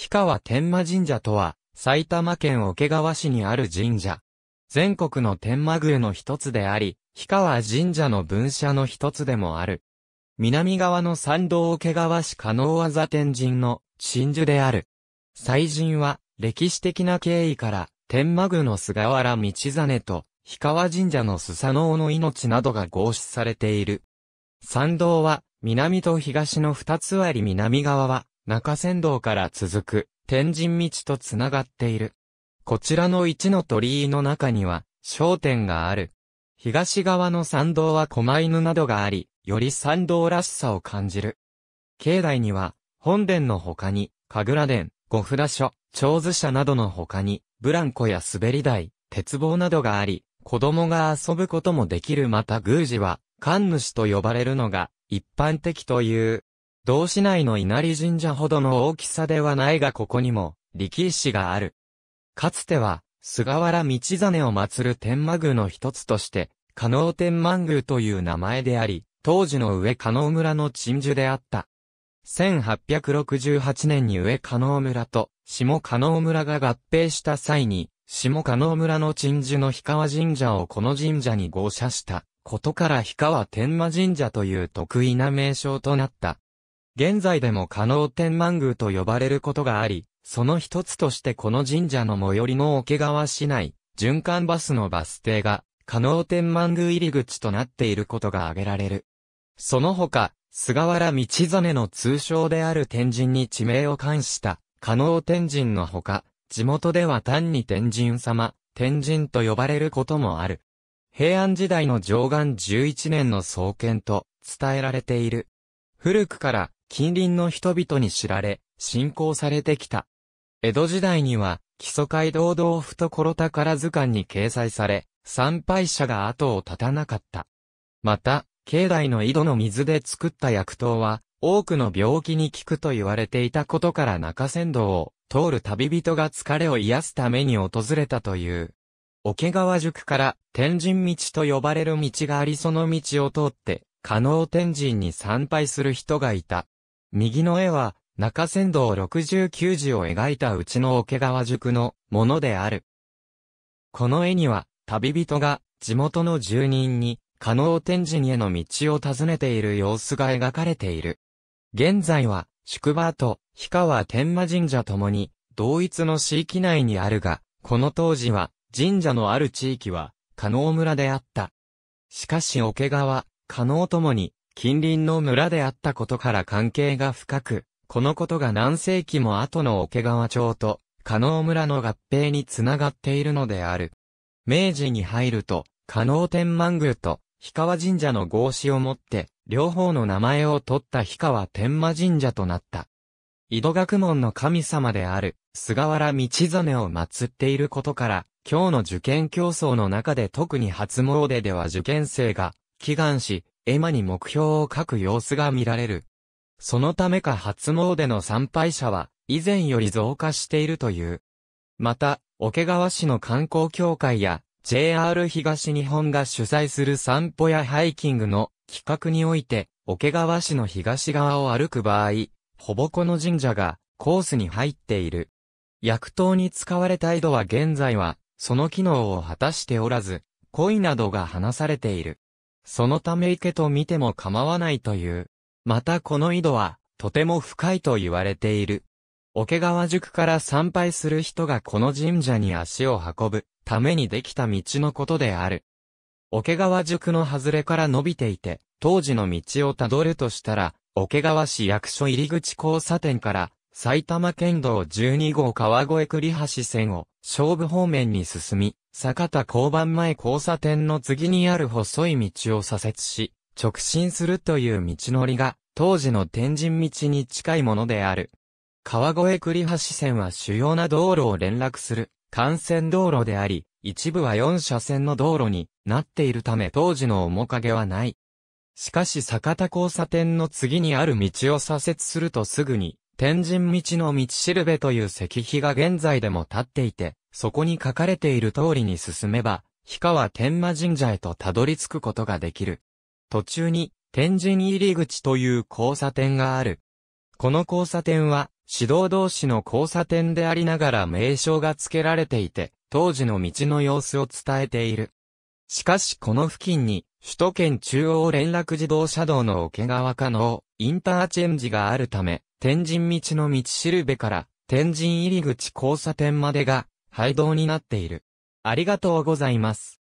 氷川天満神社とは、埼玉県桶川市にある神社。全国の天満宮の一つであり、氷川神社の分社の一つでもある。南側の参道桶川市加納技天神の真珠である。祭神は、歴史的な経緯から、天満宮の菅原道真と、氷川神社のスサノオの命などが合祀されている。参道は、南と東の二つ割り南側は、中山道から続く天神道とつながっている。こちらの一の鳥居の中には商店がある。東側の参道は狛犬などがあり、より参道らしさを感じる。境内には、本殿の他に、神楽殿、御札所、長寿舎などの他に、ブランコや滑り台、鉄棒などがあり、子供が遊ぶこともできるまた宮司は、神主と呼ばれるのが一般的という。同市内の稲荷神社ほどの大きさではないがここにも、力石がある。かつては、菅原道真を祀る天満宮の一つとして、加納天満宮という名前であり、当時の上加納村の鎮守であった。1868年に上加納村と下加納村が合併した際に、下加納村の鎮守の氷川神社をこの神社に合社したことから氷川天満神社という得意な名称となった。現在でも加納天満宮と呼ばれることがあり、その一つとしてこの神社の最寄りの桶川市内、循環バスのバス停が、加納天満宮入り口となっていることが挙げられる。その他、菅原道真の通称である天神に地名を冠した、加納天神のほか、地元では単に天神様、天神と呼ばれることもある。平安時代の上岸11年の創建と伝えられている。古くから近隣の人々に知られ、信仰されてきた。江戸時代には、基礎街道道カ宝図鑑に掲載され、参拝者が後を絶たなかった。また、境内の井戸の水で作った薬湯は、多くの病気に効くと言われていたことから中山道を通る旅人が疲れを癒すために訪れたという。桶川宿から天神道と呼ばれる道がありその道を通って、加納天神に参拝する人がいた。右の絵は、中山道69時を描いたうちの桶川塾のものである。この絵には、旅人が地元の住人に、加納天神への道を尋ねている様子が描かれている。現在は、宿場と、氷川天満神社ともに、同一の市域内にあるが、この当時は、神社のある地域は、加納村であった。しかし桶川、加納ともに、近隣の村であったことから関係が深く、このことが何世紀も後の桶川町と、加納村の合併につながっているのである。明治に入ると、加納天満宮と、氷川神社の合祀をもって、両方の名前を取った氷川天満神社となった。井戸学問の神様である、菅原道真を祀っていることから、今日の受験競争の中で特に初詣では受験生が、祈願し、絵馬に目標を書く様子が見られる。そのためか初詣の参拝者は、以前より増加しているという。また、桶川市の観光協会や、JR 東日本が主催する散歩やハイキングの企画において、桶川市の東側を歩く場合、ほぼこの神社がコースに入っている。薬湯に使われた井戸は現在は、その機能を果たしておらず、恋などが話されている。そのため池と見ても構わないという。またこの井戸は、とても深いと言われている。桶川宿から参拝する人がこの神社に足を運ぶためにできた道のことである。桶川宿の外れから伸びていて、当時の道をたどるとしたら、桶川市役所入口交差点から埼玉県道12号川越栗橋線を、勝負方面に進み、坂田交番前交差点の次にある細い道を左折し、直進するという道のりが、当時の天神道に近いものである。川越栗橋線は主要な道路を連絡する、幹線道路であり、一部は4車線の道路になっているため当時の面影はない。しかし坂田交差点の次にある道を左折するとすぐに、天神道の道しるべという石碑が現在でも立っていて、そこに書かれている通りに進めば、氷川天馬神社へとたどり着くことができる。途中に、天神入り口という交差点がある。この交差点は、指導同士の交差点でありながら名称が付けられていて、当時の道の様子を伝えている。しかしこの付近に、首都圏中央連絡自動車道の桶川可能、インターチェンジがあるため、天神道の道しるべから、天神入口交差点までが、廃道になっている。ありがとうございます。